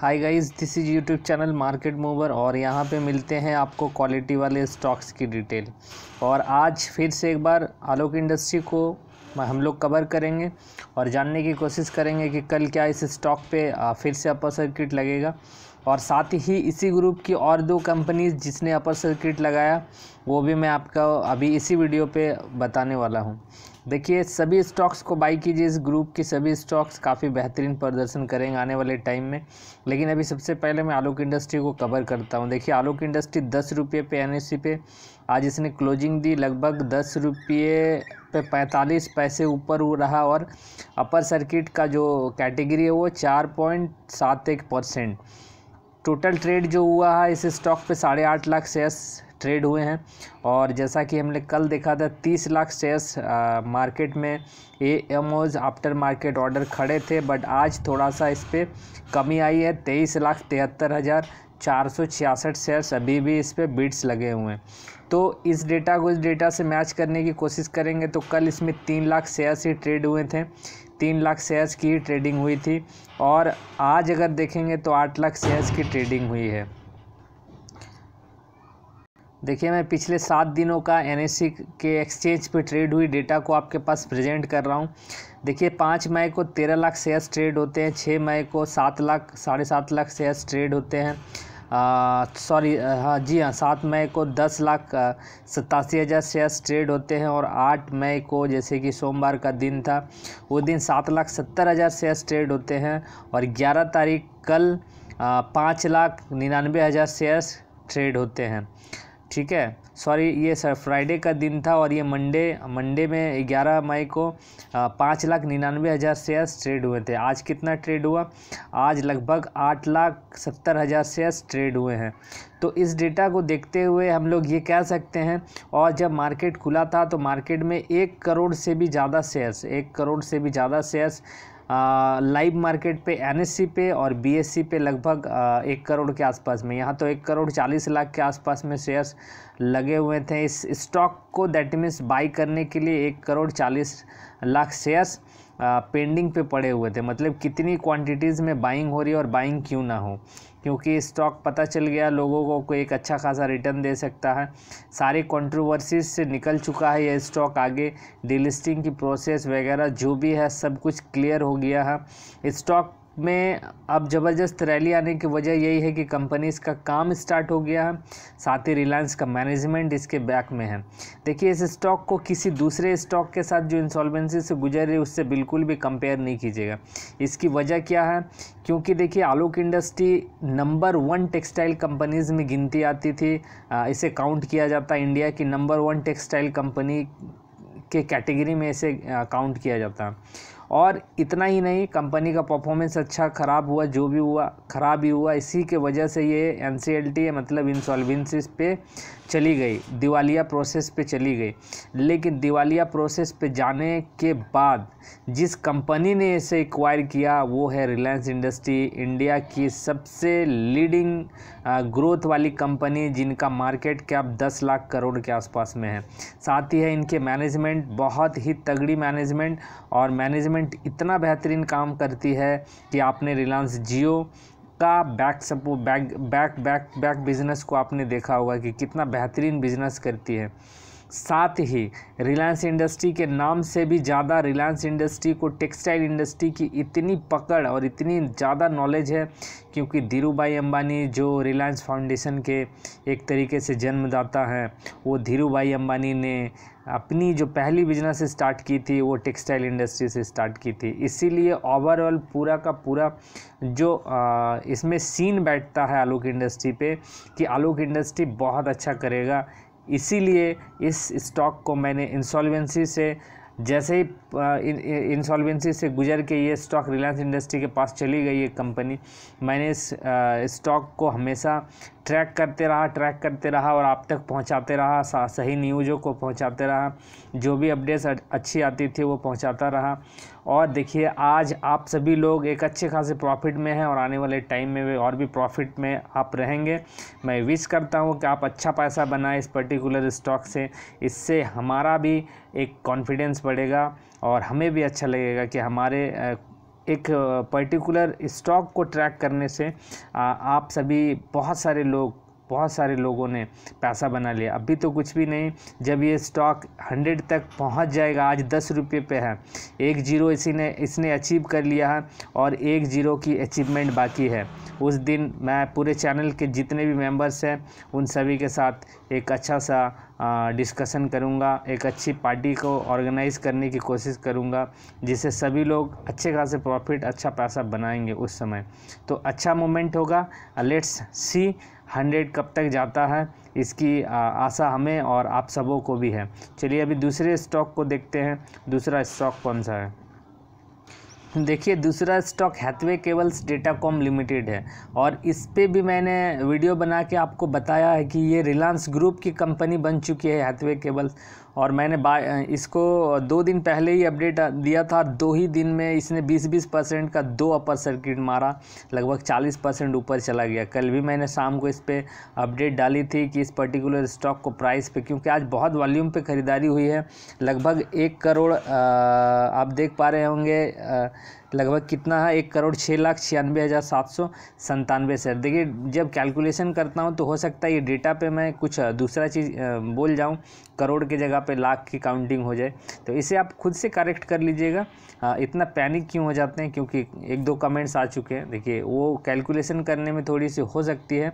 hi guys this is YouTube channel market mover और यहाँ पे मिलते हैं आपको क्वालिटी वाले स्टॉक्स की डिटेल और आज फिर से एक बार आलोक इंडस्ट्री को हम लोग कवर करेंगे और जानने की कोशिश करेंगे कि कल क्या इस स्टॉक पे फिर से अपर सर्किट लगेगा और साथ ही इसी ग्रुप की और दो कंपनीज जिसने अपर सर्किट लगाया वो भी मैं आपका अभी इसी वीडियो पे बताने वाला हूँ देखिए सभी स्टॉक्स को बाई कीजिए इस ग्रुप के सभी स्टॉक्स काफ़ी बेहतरीन प्रदर्शन करेंगे आने वाले टाइम में लेकिन अभी सबसे पहले मैं आलोक इंडस्ट्री को कवर करता हूँ देखिए आलोक इंडस्ट्री दस रुपये पे एन e पे आज इसने क्लोजिंग दी लगभग दस रुपये पे पैंतालीस पैसे ऊपर हो रहा और अपर सर्किट का जो कैटेगरी है वो चार पॉइंट सात एक परसेंट टोटल ट्रेड जो हुआ है इस स्टॉक पे साढ़े आठ लाख शेयर्स ट्रेड हुए हैं और जैसा कि हमने कल देखा था तीस लाख शेयर्स मार्केट में A M O's after market order खड़े थे बट आज थोड़ा सा इस पर कमी आई है तेईस लाख तिहत्तर हज़ार चार शेयर्स अभी भी इस पर बिट्स लगे हुए हैं तो इस डेटा को इस डेटा से मैच करने की कोशिश करेंगे तो कल इसमें तीन लाख शेयर्स ही ट्रेड हुए थे तीन लाख शेयर्स की ट्रेडिंग हुई थी और आज अगर देखेंगे तो आठ लाख शेयर्स की ट्रेडिंग हुई है देखिए मैं पिछले सात दिनों का एन के एक्सचेंज पे ट्रेड हुई डेटा को आपके पास प्रेजेंट कर रहा हूँ देखिए पाँच मई को तेरह लाख शेयर्स ट्रेड होते हैं छः मई को सात लाख साढ़े सात लाख शेयर्स ट्रेड होते हैं सॉरी हाँ जी हाँ सात मई को दस लाख सतासी हज़ार शेयर्स ट्रेड होते हैं और आठ मई को जैसे कि सोमवार का दिन था वो दिन सात लाख सत्तर हज़ार शेयर्स ट्रेड होते हैं और ग्यारह तारीख कल पाँच लाख निन्यानवे हज़ार शेयर्स ट्रेड होते हैं ठीक है सॉरी ये सर फ्राइडे का दिन था और ये मंडे मंडे में ग्यारह मई को पाँच लाख निन्यानवे हज़ार शेयर्स ट्रेड हुए थे आज कितना ट्रेड हुआ आज लगभग आठ लाख सत्तर हज़ार शेयर्स ट्रेड हुए हैं तो इस डेटा को देखते हुए हम लोग ये कह सकते हैं और जब मार्केट खुला था तो मार्केट में एक करोड़ से भी ज़्यादा शेयर्स एक करोड़ से भी ज़्यादा शेयर्स लाइव मार्केट पे एनएससी पे और बीएससी पे लगभग एक करोड़ के आसपास में यहाँ तो एक करोड़ चालीस लाख के आसपास में शेयर्स लगे हुए थे इस स्टॉक को दैट मीन्स बाई करने के लिए एक करोड़ चालीस लाख शेयर्स पेंडिंग पे पड़े हुए थे मतलब कितनी क्वांटिटीज़ में बाइंग हो रही है और बाइंग क्यों ना हो क्योंकि स्टॉक पता चल गया लोगों को कोई एक अच्छा खासा रिटर्न दे सकता है सारे कंट्रोवर्सीज से निकल चुका है यह स्टॉक आगे डिलिस्टिंग की प्रोसेस वगैरह जो भी है सब कुछ क्लियर हो गया है स्टॉक में अब ज़बरदस्त रैली आने की वजह यही है कि कंपनीज़ का काम स्टार्ट हो गया है साथ ही रिलायंस का मैनेजमेंट इसके बैक में है देखिए इस स्टॉक को किसी दूसरे स्टॉक के साथ जो इंसॉल्वेंसी से गुजर रही है उससे बिल्कुल भी कंपेयर नहीं कीजिएगा इसकी वजह क्या है क्योंकि देखिए Alok industry number one textile companies में गिनती आती थी इसे काउंट किया जाता है इंडिया की नंबर वन टेक्सटाइल कंपनी के कैटेगरी में इसे काउंट किया जाता है और इतना ही नहीं कंपनी का परफॉर्मेंस अच्छा ख़राब हुआ जो भी हुआ ख़राब ही हुआ इसी के वजह से ये एन मतलब इंसॉल्वेंसीज पे चली गई दिवालिया प्रोसेस पे चली गई लेकिन दिवालिया प्रोसेस पे जाने के बाद जिस कंपनी ने इसे एक्वायर किया वो है रिलायंस इंडस्ट्री इंडिया की सबसे लीडिंग ग्रोथ वाली कंपनी जिनका मार्केट कैप 10 लाख करोड़ के आसपास में है साथ ही है इनके मैनेजमेंट बहुत ही तगड़ी मैनेजमेंट और मैनेजमेंट इतना बेहतरीन काम करती है कि आपने रिलायंस जियो पक्का back support back back back back business को आपने देखा होगा कि कितना बेहतरीन बिज़नेस करती है साथ ही रिलायंस इंडस्ट्री के नाम से भी ज़्यादा रिलायंस इंडस्ट्री को टेक्सटाइल इंडस्ट्री की इतनी पकड़ और इतनी ज़्यादा नॉलेज है क्योंकि धीरू भाई अम्बानी जो रिलायंस फाउंडेशन के एक तरीके से जन्मदाता हैं वो धीरू भाई अम्बानी ने अपनी जो पहली बिजनेस स्टार्ट की थी वो टेक्सटाइल इंडस्ट्री से स्टार्ट की थी इसीलिए ओवरऑल पूरा का पूरा जो इसमें सीन बैठता है आलोक इंडस्ट्री पे कि आलोक इंडस्ट्री बहुत अच्छा करेगा इसीलिए इस स्टॉक को मैंने इंसॉल्वेंसी से जैसे ही इंसॉल्वेंसी से गुजर के ये स्टॉक रिलायंस इंडस्ट्री के पास चली गई ये कंपनी मैंने इस स्टॉक को हमेशा ट्रैक करते रहा ट्रैक करते रहा और आप तक पहुंचाते रहा सही न्यूज़ों को पहुंचाते रहा जो भी अपडेट्स अच्छी आती थी वो पहुंचाता रहा और देखिए आज आप सभी लोग एक अच्छे खासे प्रॉफिट में हैं और आने वाले टाइम में भी और भी प्रॉफिट में आप रहेंगे मैं विश करता हूँ कि आप अच्छा पैसा बनाएं इस पर्टिकुलर स्टॉक से इससे हमारा भी एक कॉन्फिडेंस बढ़ेगा और हमें भी अच्छा लगेगा कि हमारे एक पर्टिकुलर स्टॉक को ट्रैक करने से आप सभी बहुत सारे लोग बहुत सारे लोगों ने पैसा बना लिया अभी तो कुछ भी नहीं जब ये स्टॉक हंड्रेड तक पहुंच जाएगा आज दस रुपये पे है एक जीरो इसी ने इसने अचीव कर लिया है और एक जीरो की अचीवमेंट बाकी है उस दिन मैं पूरे चैनल के जितने भी मेंबर्स हैं उन सभी के साथ एक अच्छा सा डिस्कसन करूंगा एक अच्छी पार्टी को ऑर्गेनाइज़ करने की कोशिश करूंगा जिससे सभी लोग अच्छे खासे प्रॉफिट अच्छा पैसा बनाएंगे उस समय तो अच्छा मोमेंट होगा लेट्स सी हंड्रेड कब तक जाता है इसकी आशा हमें और आप सबों को भी है चलिए अभी दूसरे स्टॉक को देखते हैं दूसरा स्टॉक कौन सा है देखिए दूसरा stock Hathway cables datacom limited है और इस पर भी मैंने वीडियो बना के आपको बताया है कि ये रिलायंस ग्रुप की कंपनी बन चुकी है हैथवे केबल्स और मैंने बा इसको दो दिन पहले ही अपडेट दिया था दो ही दिन में इसने 20-20 परसेंट का दो अपर सर्किट मारा लगभग 40 परसेंट ऊपर चला गया कल भी मैंने शाम को इस पर अपडेट डाली थी कि इस पर्टिकुलर स्टॉक को प्राइस पे क्योंकि आज बहुत वॉल्यूम पे ख़रीदारी हुई है लगभग एक करोड़ आप देख पा रहे होंगे आ, लगभग कितना है एक करोड़ छः लाख छियानवे हज़ार सात सौ संतानवे शेयर देखिए जब कैलकुलेशन करता हूँ तो हो सकता है ये डेटा पे मैं कुछ दूसरा चीज़ बोल जाऊँ करोड़ के जगह पे लाख की काउंटिंग हो जाए तो इसे आप खुद से करेक्ट कर लीजिएगा इतना पैनिक क्यों हो जाते हैं क्योंकि एक दो कमेंट्स आ चुके हैं देखिए वो कैलकुलेशन करने में थोड़ी सी हो सकती है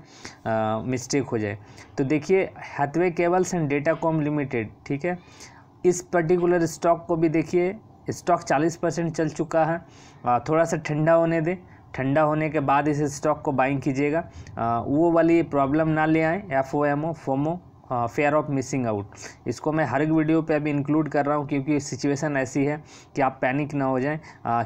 मिस्टेक हो जाए तो देखिए Hathway cables and data com limited ठीक है इस पर्टिकुलर स्टॉक को भी देखिए स्टॉक 40 परसेंट चल चुका है थोड़ा सा ठंडा होने दें ठंडा होने के बाद इस स्टॉक को बाइंग कीजिएगा वो वाली प्रॉब्लम ना ले आए F O M O FOMO fear of missing out इसको मैं हर एक वीडियो पे अभी इंक्लूड कर रहा हूँ क्योंकि सिचुएशन ऐसी है कि आप पैनिक ना हो जाएं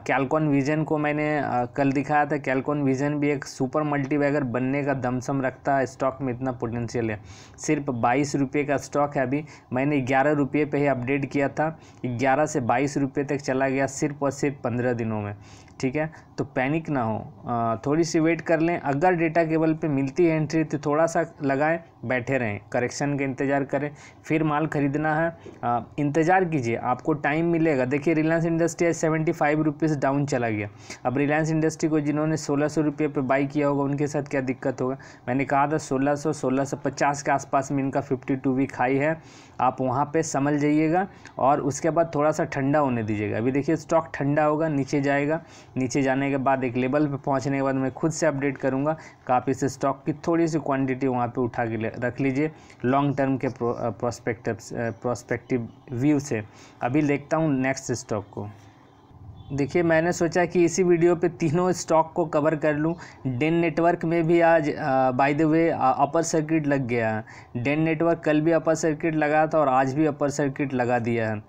कैलकॉन विजन को मैंने uh, कल दिखाया था कैलकॉन विजन भी एक सुपर मल्टीबैगर बनने का दमसम रखता है स्टॉक में इतना पोटेंशियल है सिर्फ बाईस रुपये का स्टॉक है अभी मैंने ग्यारह रुपये पर ही अपडेट किया था ग्यारह से बाईस रुपये तक चला गया सिर्फ और सिर्फ पंद्रह दिनों में ठीक है तो पैनिक ना हो थोड़ी सी वेट कर लें अगर डेटा केबल पे मिलती है एंट्री तो थोड़ा सा लगाएं बैठे रहें करेक्शन का इंतज़ार करें फिर माल ख़रीदना है इंतज़ार कीजिए आपको टाइम मिलेगा देखिए रिलायंस इंडस्ट्री आज सेवेंटी फाइव रुपीज़ डाउन चला गया अब रिलायंस इंडस्ट्री को जिन्होंने सोलह सौ रुपये पर बाई किया होगा उनके साथ क्या दिक्कत होगा मैंने कहा था सोलह सौ सोलह सौ पचास के आसपास में इनका फिफ्टी टू वीक हाई है आप वहाँ पर समझ जाइएगा और उसके बाद थोड़ा सा ठंडा होने दीजिएगा अभी देखिए स्टॉक ठंडा होगा नीचे जाएगा नीचे जाने के बाद एक लेवल पर पहुँचने के बाद मैं खुद से अपडेट करूँगा काफ़ी से स्टॉक की थोड़ी सी क्वान्टिटी वहाँ पर उठा के रख लीजिए लॉन्ग टर्म के प्रोस्पेक्टिव प्रोस्पेक्टिव व्यू से अभी देखता हूँ नेक्स्ट स्टॉक को देखिए मैंने सोचा कि इसी वीडियो पे तीनों स्टॉक को कवर कर लूँ डेन नेटवर्क में भी आज by the way upper circuit लग गया है डेन नेटवर्क कल भी अपर सर्किट लगा था और आज भी अपर सर्किट लगा दिया है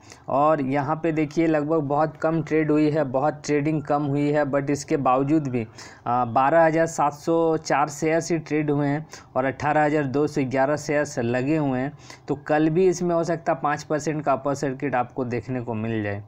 और यहाँ पे देखिए लगभग बहुत कम ट्रेड हुई है बहुत ट्रेडिंग कम हुई है बट इसके बावजूद भी बारह हज़ार सात सौ चार शेयर्स ही ट्रेड हुए हैं और अट्ठारह हज़ार दो सौ ग्यारह शेयर्स लगे हुए हैं तो कल भी इसमें हो सकता है पाँच परसेंट का अपर सर्किट आपको देखने को मिल जाए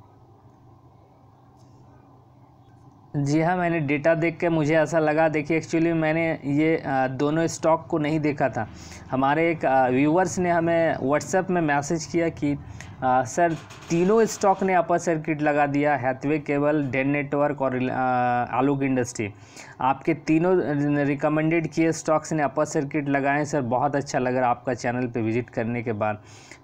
जी हाँ मैंने डेटा देख के मुझे ऐसा लगा देखिए एक्चुअली मैंने ये दोनों स्टॉक को नहीं देखा था हमारे एक व्यूवर्स ने हमें व्हाट्सएप में मैसेज किया कि आ, सर तीनों स्टॉक ने अपर सर्किट लगा दिया हैथवे केबल डेन नेटवर्क और आलोक इंडस्ट्री आपके तीनों रिकमेंडेड किए स्टॉक्स ने अपर सर्किट लगाए सर बहुत अच्छा लग रहा आपका चैनल पे विजिट करने के बाद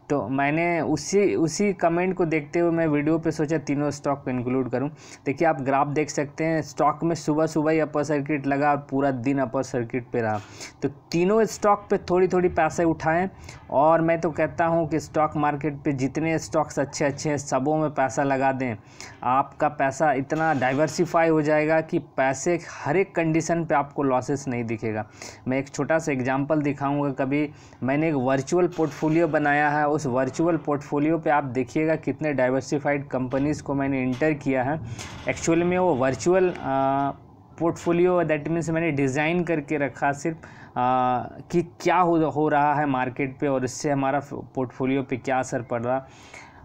तो मैंने उसी उसी कमेंट को देखते हुए मैं वीडियो पे सोचा तीनों स्टॉक को इंक्लूड करूं देखिए आप ग्राफ देख सकते हैं स्टॉक में सुबह सुबह ही अपर सर्किट लगा और पूरा दिन अपर सर्किट पे रहा तो तीनों स्टॉक पे थोड़ी थोड़ी पैसे उठाएं और मैं तो कहता हूं कि स्टॉक मार्केट पे जितने स्टॉक्स अच्छे अच्छे हैं सबों में पैसा लगा दें आपका पैसा इतना डाइवर्सीफाई हो जाएगा कि पैसे हर एक कंडीशन पर आपको लॉसेस नहीं दिखेगा मैं एक छोटा सा एग्जाम्पल दिखाऊँगा कभी मैंने एक वर्चुअल पोर्टफोलियो बनाया है उस वर्चुअल पोर्टफोलियो पे आप देखिएगा कितने डाइवर्सिफाइड कंपनीज़ को मैंने इंटर किया है एक्चुअल में वो वर्चुअल पोर्टफोलियो दैट मीन्स मैंने डिज़ाइन करके रखा सिर्फ आ, कि क्या हो, हो रहा है मार्केट पे और इससे हमारा पोर्टफोलियो पे क्या असर पड़ रहा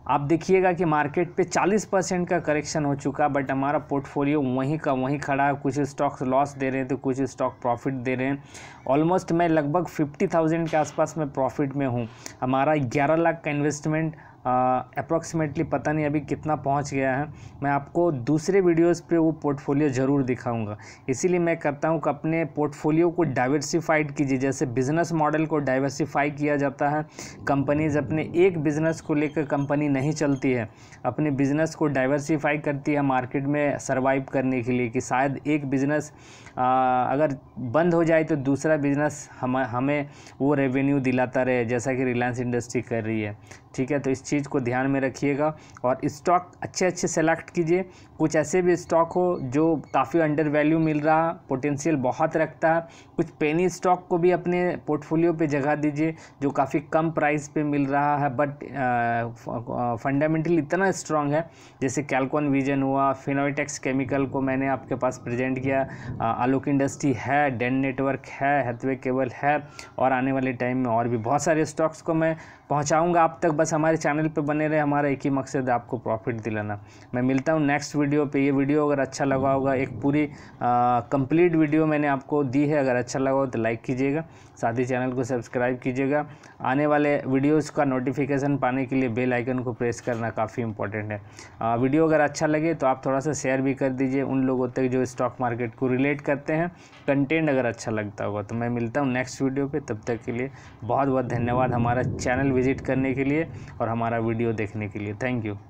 आप देखिएगा कि मार्केट पे 40 परसेंट का करेक्शन हो चुका बट हमारा पोर्टफोलियो वहीं का वहीं खड़ा है कुछ स्टॉक्स लॉस दे रहे हैं तो कुछ स्टॉक प्रॉफिट दे रहे हैं ऑलमोस्ट मैं लगभग 50,000 के आसपास मैं प्रॉफिट में हूँ हमारा 11 लाख का इन्वेस्टमेंट अप्रॉक्सीमेटली पता नहीं अभी कितना पहुंच गया है मैं आपको दूसरे वीडियोस पे वो पोर्टफोलियो ज़रूर दिखाऊंगा इसीलिए मैं कहता हूँ कि अपने पोर्टफोलियो को डाइवर्सिफाइड कीजिए जैसे बिज़नेस मॉडल को डाइवर्सिफाई किया जाता है कंपनीज अपने एक बिज़नेस को लेकर कंपनी नहीं चलती है अपने बिज़नेस को डाइवर्सीफाई करती है मार्केट में सर्वाइव करने के लिए कि शायद एक बिज़नेस अगर बंद हो जाए तो दूसरा बिज़नेस हम हमें वो रेवेन्यू दिलाता रहे जैसा कि रिलायंस इंडस्ट्री कर रही है ठीक है तो इस चीज़ को ध्यान में रखिएगा और स्टॉक अच्छे अच्छे सेलेक्ट कीजिए कुछ ऐसे भी स्टॉक हो जो काफ़ी अंडर वैल्यू मिल रहा पोटेंशियल बहुत रखता है कुछ पेनी स्टॉक को भी अपने पोर्टफोलियो पे जगह दीजिए जो काफ़ी कम प्राइस पे मिल रहा है बट फंडामेंटल इतना स्ट्रांग है जैसे कैलकॉन विजन हुआ फिनोइटेक्स केमिकल को मैंने आपके पास प्रजेंट किया आलोक इंडस्ट्री है डेन नेटवर्क है हेथवे केबल है और आने वाले टाइम में और भी बहुत सारे स्टॉक्स को मैं पहुंचाऊंगा आप तक बस हमारे चैनल पे बने रहे हमारा एक ही मकसद है आपको प्रॉफिट दिलाना मैं मिलता हूँ नेक्स्ट वीडियो पे ये वीडियो अगर अच्छा लगा होगा एक पूरी कंप्लीट वीडियो मैंने आपको दी है अगर अच्छा लगा हो तो लाइक कीजिएगा साथ ही चैनल को सब्सक्राइब कीजिएगा आने वाले वीडियोज़ का नोटिफिकेशन पाने के लिए बेल आइकन को प्रेस करना काफ़ी इंपॉर्टेंट है आ, वीडियो अगर अच्छा लगे तो आप थोड़ा सा शेयर भी कर दीजिए उन लोगों तक जो स्टॉक मार्केट को रिलेट करते हैं कंटेंट अगर अच्छा लगता होगा तो मैं मिलता हूँ नेक्स्ट वीडियो पर तब तक के लिए बहुत बहुत धन्यवाद हमारा चैनल विज़िट करने के लिए और हमारा वीडियो देखने के लिए थैंक यू